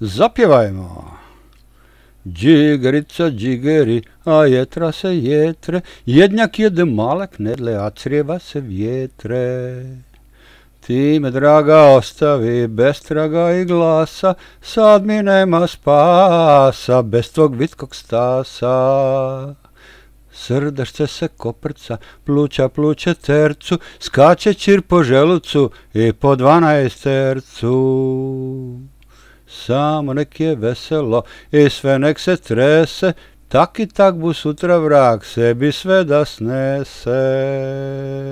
zapjevajmo. Džigerica, džigeri, a jetra se jetre, jednjak jede male knedle, a crjeva se vjetre. Ti me, draga, ostavi bez traga i glasa, sad mi nema spasa, bez tvog vitkog stasa. Srdašce se koprca, pluća pluće tercu, skače čir po želucu i po dvanaestercu. tercu samo nek je veselo i e, sve nek se trese, tak i tak bu sutra vrak sebi sve da snese.